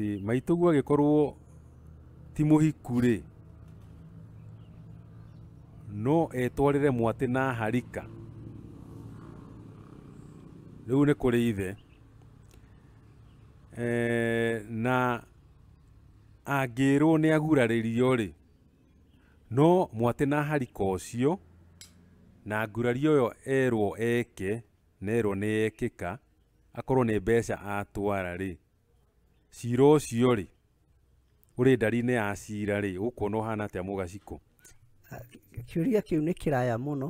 atĩ maitũguo agĩkorwo ti mũhiku rĩ no etwarĩre mwatĩ na harika rĩu nĩ kũrĩ ithe ee, na angĩrwo nĩ agurarĩrio rĩ no mwatĩ na harika ũcio na ngurario ĩyo erwo eke na erwo nĩ ekĩka akorwo nĩ mbeca atwara rĩ cira ũcio ri uri ndari-inĩ ya cira rĩ ũkuona ũhana atĩa mũgacikũ ah, kiuria kiu ni kiraya muno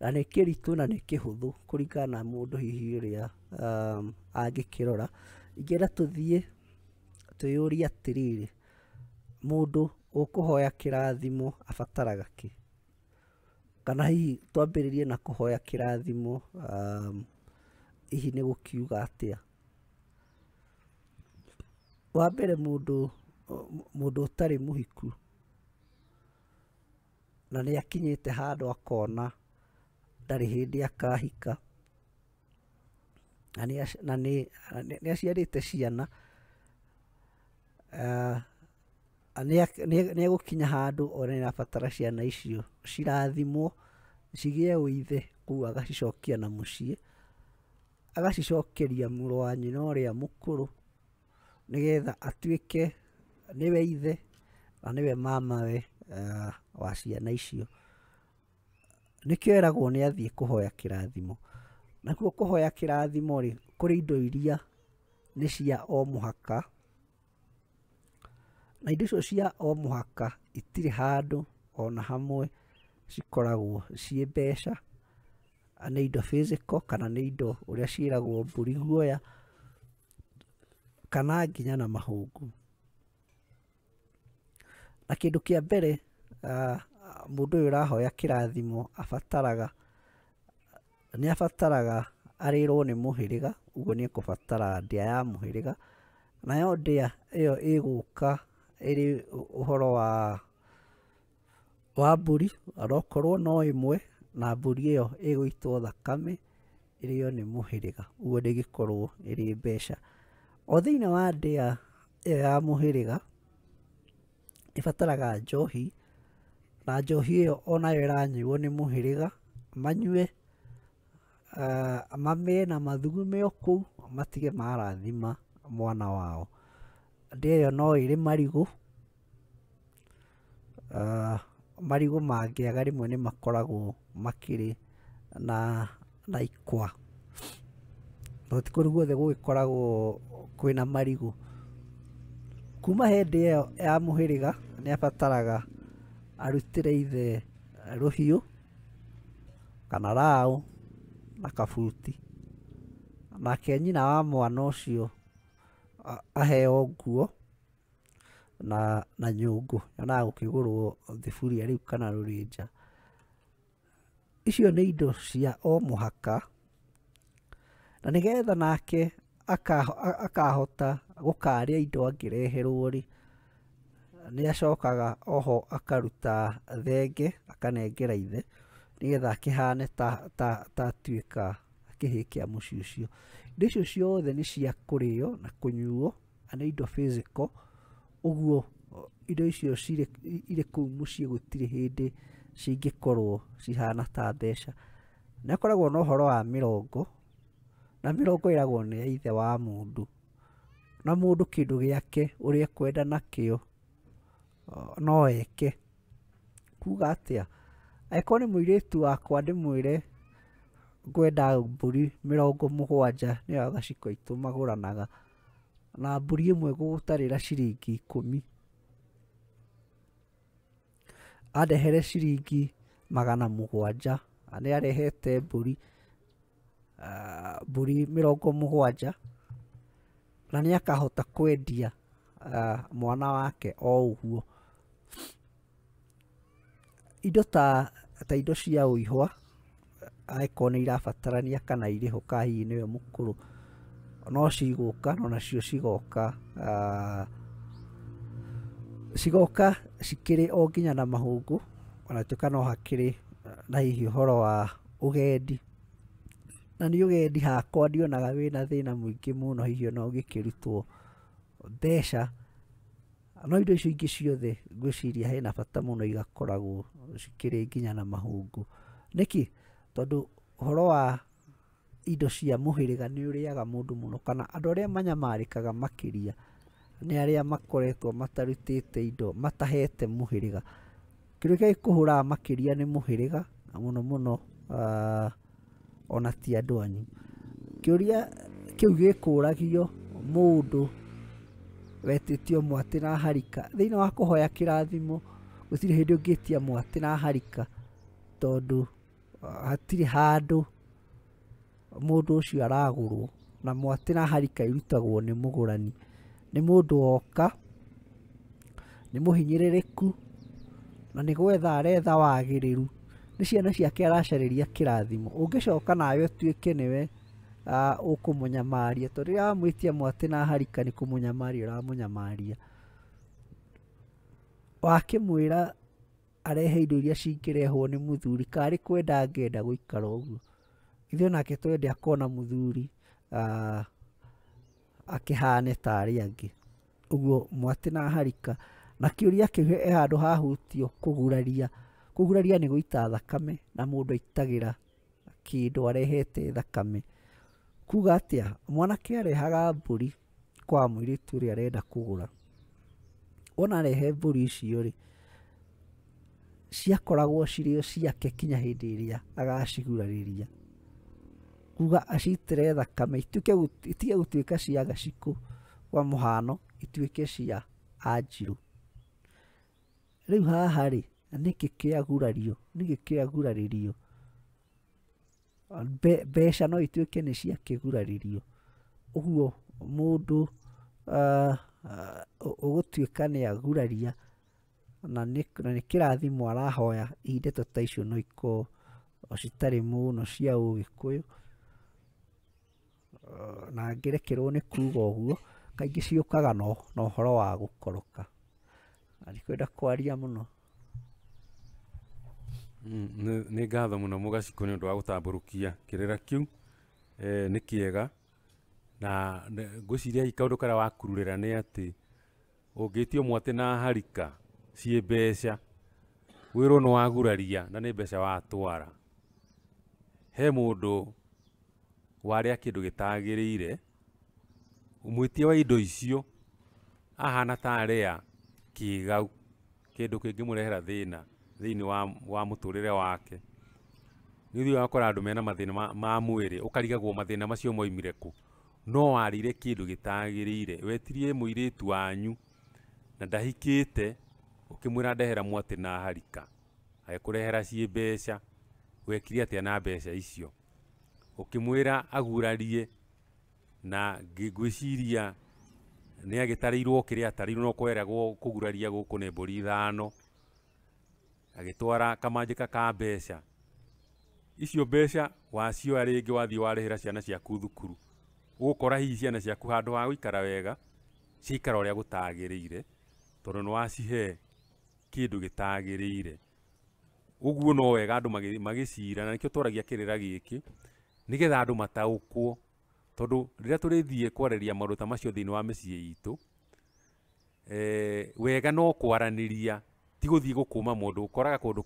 na ni kiritu na nĩ kĩhũthũ kũringana na mũndũ hihi ũrĩa um, angĩkĩrora ingira tuthie twĩyũrie atiriri mundu ukuhoya kirathimo abataraga ki kana hihi twambĩrĩrie na kũhoya kĩrathimo um, hihi ni gukiuga atia wa mbere mũndũ mũndũ ũtarĩ mũhiku na nĩ akinyĩte handũ akona ndarĩ hĩndĩ akahika na nĩ aciarĩte ciana ah, nĩ egũkinya handũ ona nĩ arabatara ciana icio cirathimwo cigĩe ũithe kũu agacicokia na mũciĩ agacicokeria mũrũ wa nyina ũrĩa mũkũrũ nĩgetha atuĩke nĩwe ithe na nĩwe mamawe uh, ah, wa ciana icio nĩkĩo eragwo nĩ athiĩ kũhoya kĩrathimo nakuo kũhoya kĩrathimo rĩ kũrĩ indo iria nĩ cia o mũhaka na indo icio cia o mũhaka itirĩ handũ ona hamwe cikoragwo ciĩ mbeca nĩ indo physical kana nĩ indo ũrĩa ciĩragwo mbũri guoya kana nginya na mahungu na kä ndå kä a mbere må ndå mũndũ ũyũ ũrahoya rathimo abataraga nä abataraga arä rwo nä må hä rä arĩrwo guo nä ũguo batara ndä a ya må hä rä ga nayo ndä a ä ä yo gå ka ä rä å horo wa wa mbũri arokorwo no ä mwe na ä yo ä gå itwo thakame ä rä rä yo nä må hä ga guo nä gä korwo ä rä mbeca O thĩinĩ wa ndĩa ĩyo ya mũhĩrĩga ĩbataraga njohi, na njohi ĩyo onayo ĩranyuuo nĩ mũhĩrĩga, manyue, ah, mamĩe na mathugume o kũu, matige marathima mwana wao. Ndĩa ĩyo no ĩrĩ marigũ, ah, marigũ mangĩaga rĩmwe nĩ makoragwo makĩrĩ na ikwa, tondũ ti kũndũ guothe gũgĩkoragwo kwina marigu kuma hĩndĩ ĩyo ya muhiriga nĩ abataraga arutire ithe rũhiũ kana raũ na kabuti nake nyina wa mwana ucio aheo nguo na na nyũngũ yonaga gũkĩgũrwo thiburia rĩu kana rurinja Icio nĩ indo cia o mũhaka na nigetha nake akahota gukaria indo angireherwo ri ni acokaga oho akaruta thenge akanengera ithe, nigetha akihane ta ta kĩhĩ kĩa mũciĩ ũcio. Indo icio ciothe nĩ cia kũrĩo na kunyuo ana indo physical uguo indo icio irĩ kũu mũciĩ gũtirĩ hĩndĩ cingikorwo cihana ta mbeca. nakoragwo akoragwo na ũhoro wa mirongo na mĩrongo ĩragwo nĩ ya ithe wa mũndũ na mũndũ kĩndũ gĩake ũrĩa ekwenda nakĩo no eke kuga atĩa angĩkorwo nĩ mũirĩtu wakwa ndĩmwĩre ngwenda mbũri mĩrongo mũgwanja nĩyo gaciko aitũ magũranaga na mbũri ĩmwe gũgũtarĩra ciringi ikũmi andehere ciringi magana mũgwanja nĩ arehete mbũri Ah, mburi mirongo mugwanja na nä akahota kwendia ah, mwana wake o ũguo indo ta ta indo cia ũihwa angĩkorwo nĩ irabatarania kana irĩho ka hihi nĩwe mũkũrũ no cigũka no nacio cigoka ah, cigoka cikĩrĩ o nginya na mahũngũ ka no hakĩrĩ na hihi ũhoro wa ũgendi na nä å gendi hakwa ndionaga wĩna thĩna mũingĩ mũno hihi ona ũngĩkĩrutwo mbeca no indo icio ingĩ ciothe ngwĩciria hena bata mũno igakoragwo cikĩrĩ nginya na mahũngũ nĩkĩ tondũ ũhoro wa indo cia mũhĩrĩga nĩ ũrĩaga mũndũ mũno kana andũ arĩa manyamarĩkaga makĩria nĩ arĩa makoretwo matarutĩte indo matahete mũhĩrĩga kĩndũ kĩrĩa gĩkũhũraga makĩria nĩ mũhĩrĩga na mũno mũno uh, ona ti andå anyu kä u gä kå ragio må ndå wetä wetĩtio mwatä na harika thä iniä wa kå hoya kä gå kũhoya kĩrathimo gũtirĩ ngä tia mwatä na harika tondå ah, hatirä handå må ndå å cio aragå rwo na mwatä na harika irutagwo nä må gå rani nä må ndå woka nä må hinyä rä rä ku na nä gwetha aretha wagä rä ru nĩ ciana ciake aracarĩria kĩrathimo ũngĩcoka nawe ũtuĩke nĩwe ũkũmũnyamaria tondũ rĩrĩa wamwĩtia mwatĩ na harika nĩ kũmũnyamaria ũramũnyamaria wakĩmwĩra arehe indo iria cingĩrehwo nĩ mũthuri karĩ kwenda angĩenda gũikara ũguo ithuĩ nake twende akona mũthuri akĩhane tarĩ angĩ ũguo mwatĩ na harika na kĩũria kĩu he handũ hahutio kũguraria kuguraria nä gå ita thakame na må ndå aitagä ra kä ndå arehete thakame kuga atä a mwanake arehaga mbå kwa må irä tu rä a arenda kå gå wona arehe mbå icio rä ciakoragwo cirä ciake kinya hä ndä ä rä a agacigurarä ria kuga aciitere thakame itige gå tuä ka cia gacikå kwa må hano ituä ke cia anjirå rä u haha rä na nä kä kä agurario nä gä kä agurarä ah, mbeca no ituä ke nä ciakä gurarä å guo må ndå å ah, ah, gå tuä ka nä aguraria na nä kä rathimo arahoya indeto ta icio no ikorwo citarä må no cia å gä kå yå na ngä rekerwo nä kuga å guo kaingä ciå kaga na å horo wa gå koroka ndikwenda kwaria må no nä ngatho må no må gacikå nä å ndå wa gå tambå rå kia kä rä ra kä u e, nä kä ega na ngå ciria kaå ndå karä a wakururä ra nä atä å ngä tio mwatä na harika ciä mbeca wä rwo nä waguraria na nä mbeca watwara he må ndå warä a kä ndå gä tagä rä ire mwä tie wa indo icio ahana tarä a kä gau kä ndå kä ngä må rehera thä na thini wa wa muturire wake nĩ ũthiĩ wakora andũ mena mathina ma mwiri ukarigagwo mathina macio moimire ku no warĩire kindu gitagirire wetirie muiritu wanyu na ndahikĩte ukimwira ndehera mwatĩ na harika agikurehera cie mbeca wekire atĩa na mbeca icio ukimwira agurarie na ngwĩciria nĩ agitarirwo kĩrĩa atarirwo no kweragwo kũguraria gũkũ nĩ mbũri ithano agitwara kamanjĩka ka mbeca icio mbeca wacioya rĩngĩ wathiĩ warĩhĩra ciana ciaku thukuru ũgũkora hihi ciana ciaku handũ ha gũikara wega ciaikara ũrĩa gũtagĩrĩire tondũ nĩ wacihe kĩndũ gĩtagĩrĩire ũguo no wega andũ magĩcira na nĩkĩo twaragia kĩrĩra gĩkĩ nĩgetha andũ mataũkwo tondũ rĩrĩa tũrĩthiĩ kwarĩria maũndũ ta macio thĩinĩ wa mĩciĩ itũ eh, wega no kwaranĩria ti guthiä gå kåma må ndå koraga kå ndå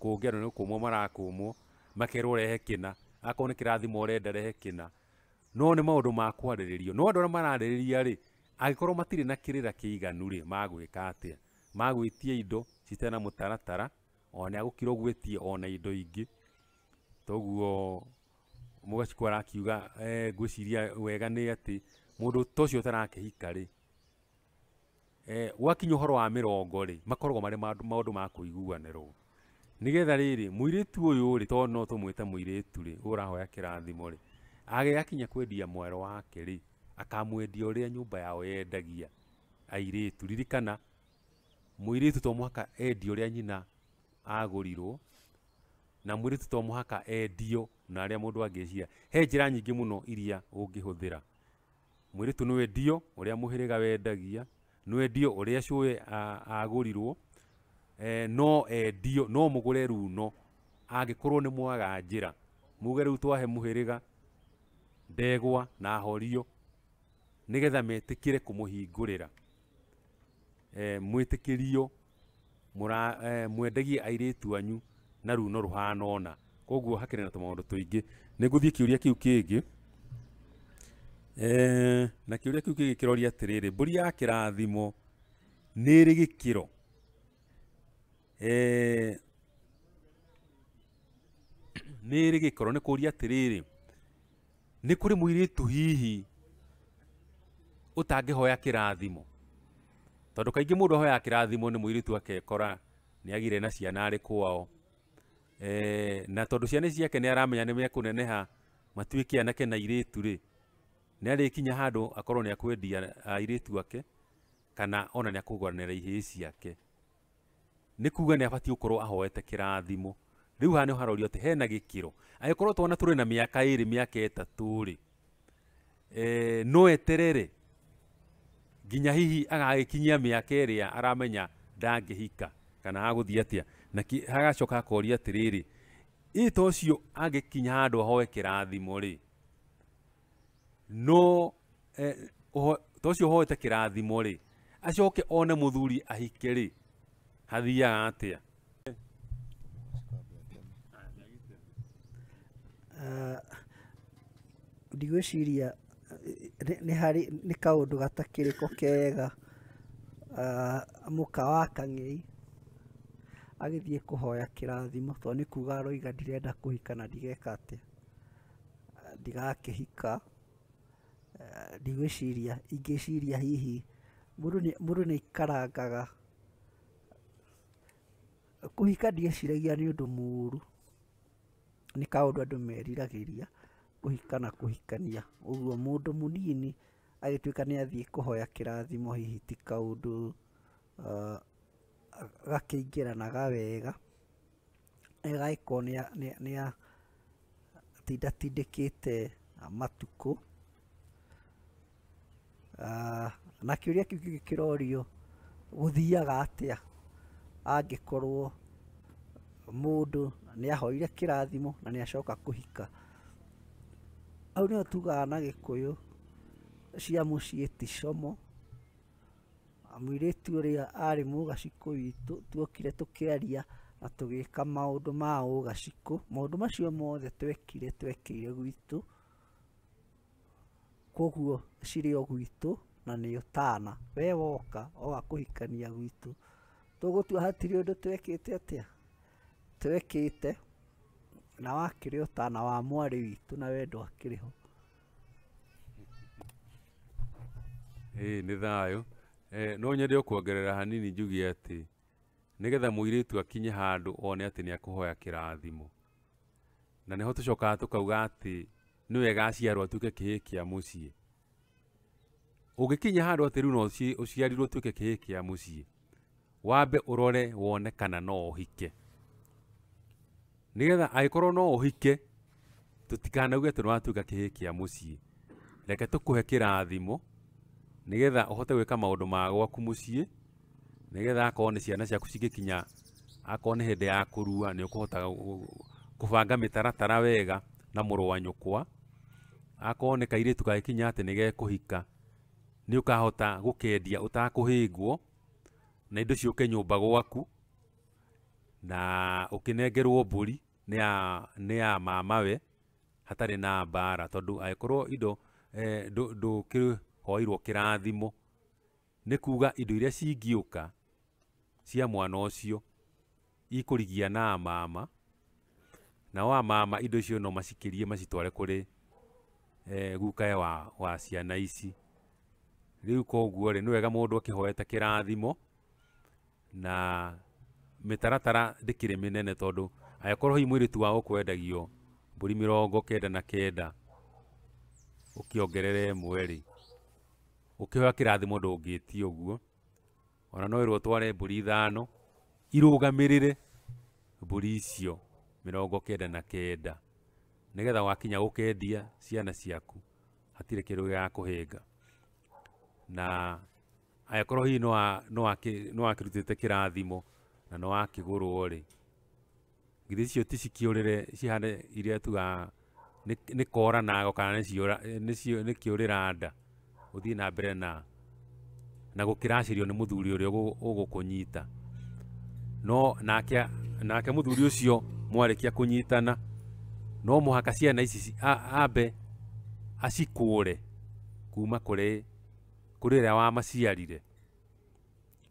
kå ngä makerwo rehe kä na akorwo nä kä rathimo rehe kina no ni maundu ma rä no andå arä a mararä rä na kä kiiganu ri magwika atia rä ka magwä tie indo citena må taratara ona agå kira ona indo ingä toguo må gaciku arakiuga eh, wega nä atä må ndå ta å tarakä Eh, gwakinya uhoro wa mirongo ri makorogo mari maundu ma kuiguanirwo nigetha riri muiritu uyu ri to no tumwite muiritu ri urahoya kirathimo ri age yakinya kwendia mwero wake ri akamwendia uria nyumba yao yendagia airitu ririkana muiritu to mwaka endio uria nyina agurirwo na muiritu to mwaka endio na aria mundu angicia he njira nyingi muno iria ungihuthira muiritu niwe ndio uria muhiriga wendagia nwendio uria cuĩ agũrirwo e, no endio no mugure runo angĩkorwo nĩ mwaga njĩra muge rĩu twahe mũhĩrĩga ndegwa na horio nĩgetha metĩkĩre kũmũhingũrĩra e, mwĩtĩkĩrio e, mwendagie airĩtu anyu na runo rũhana ũna koguo hakire na tũmaũndũ tũingĩ nĩngũthiĩ kĩũria kĩu kĩngĩ Eh, na kä å ria kä u kä gä kä roria atä rä rä mbå ri ya kä rathimo nä rä gä eh, kä ro nä rä gä kä nä kå ria atä rä rä nä kå rä må irä tu hihi å tangä hoya kä rathimo tondå kaingä må ndå ahoya kä rathimo nä må irä tu akekora nä agire na ciana arä kwao eh, na tondå ciana ciake nä aramenya nä mekå neneha matuä ke anake na irä tu rä nä arä kinya handå akorwo nä akwendia airä ake kana ona nä akågwanära ihä ciake nä kuga nä abatiä gå korwo ahoete kä rathimo rä u haha nä harorio atä hena gä kä ro angä korwo twana tå rä na mä aka ä rä mä aka ätatå rä e, no eterere nginya hihi agagä kinyia mä aka ä rä a aramenya ndangä hika kana agå thiä atä a na hagacoka akoria atä rä rä ä ta å cio angä kinya handå ahoe kä rathimo rä no eh, ta ũcio ũhoete kĩrathimo ri acoke one muthuri ahike rĩ hathiaga atĩa eh, ndigwĩciria nĩ harĩ nĩ rä ko kega ka wa kang'ei agĩthiĩ kũhoya kĩrathimo to nĩ kuga aroiga ndirenda hika na ndigeka eh, ndigakä hika Eh, ndigwĩciria ingĩciria hihi mũndũ nĩ aikarangaga kũhika ndieciragia nĩ ũndũ mũũru nĩ kaũndũ andũ meriragĩria kũhika na kũhikania ũguo mũndũ mũnini agĩtuĩka nĩ athiĩ kũhoya kĩrathimo hihi ti kaũndũ eh, gakĩingĩranaga wega agagĩkorwo nĩ atindĩkĩte matukũ Ah, na kä å ria kä u kä rorio gå thiaga atä a angä korwo må ndå nä ahoire kä rathimo na nä acoka kå hika au nä tugaga na gä kå yå cia må ciä ti como mũirĩtu ũrĩa arĩ mũgacikũ witå tuokire aria na maå ndå ma maå ndå macio mothe twekire ire gwitå koguo cirä o gwitå na å tana We woka oga kũhikania gwitũ, tũgũtua hatirĩ ũndũ twekĩte twekä te na wakĩrĩ tana wa mwarä witå na we rä ho. Ĩĩ nĩ thayũ. No nyende å kuongerera hanini getha må irä tu akinye handå one hoya kä kĩrathimo. Na nĩho tũcokaga kauga atä nä wega aciarwo atuä ke kä kĩa mũciĩ ũngĩkinya handå atä rä u na ũciarirwo ũtuä ke kä kĩa mũciĩ wambe ũrore wone kana no ũhike nĩgetha angĩkorwo no ũhike tũtikanauge atĩ nĩ watuĩka kĩhĩ kĩa mũciĩ reke tũkũhe kĩrathimo nĩgetha ũhote gwĩka maũndũ ma gwaku mũciĩ nĩgetha akorwo nĩ ciana ciaku cigĩkinya akorwo nĩ hĩndĩ ya kũrua nĩ ũkũhota kũbanga mĩtaratara wega na mũrũ wa nyũkwa akorwo nä kairä tu kinya atä nä gekå hika nä å kahota gå kendia å takå na indo cio ke nyå mba gwaku na å kä nengerwo mbå ri nä ya mamawe hatarä na mbara tondå angäkorwo indo e, ndå kä hoirwo kä rathimo nä kuga indo iria cingä ka cia mwana å cio ikå rigia na mama nao amama indo icio no macikä rie macitware kå rä Eh, gukae wa wa ciana ici riu koguo rĩ nĩ wega mundu akihoeta kirathimo na mĩtaratara ndĩkĩrĩ mĩnene tondu angĩkorwo hi mwiritu wa kwendagio mbũri mirongo kenda na kenda ukiongerere mweri rĩ kirathimo kĩrathimo ndũngĩĩtia ũguo ona no irwo ũtware mbũri ithano irugamirire mbũri icio mirongo kenda na kenda nigetha wakinya gukendia ciana ciaku hatirä kä rå gä gakå hĩnga na angäkorwo hihi no wakä te kä rathimo na no wakä gå rwo rä githä icio ti cikä rä cihane iria tuga nä kora nago kana nä kä å rä ra nda å thiä na mbere na na gå kä racä rio nä må thuri å rä a å gå kå nyita no nake må thuri å cio mwarä kia kå nyitana no muhaka ciana ici ambe re kuma kũrĩ rä rĩa wamaciarire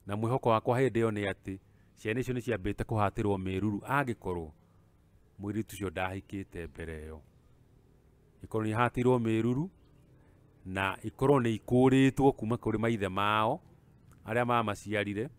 na hoko wakwa ä yo nä atä ciana icio ruru angä korwo mĩruru ritu cio ndahikä te mbere ĩyo ikorwo nĩ mä ruru na ikorwo rä two kuma rä maithe mao a mamaciarire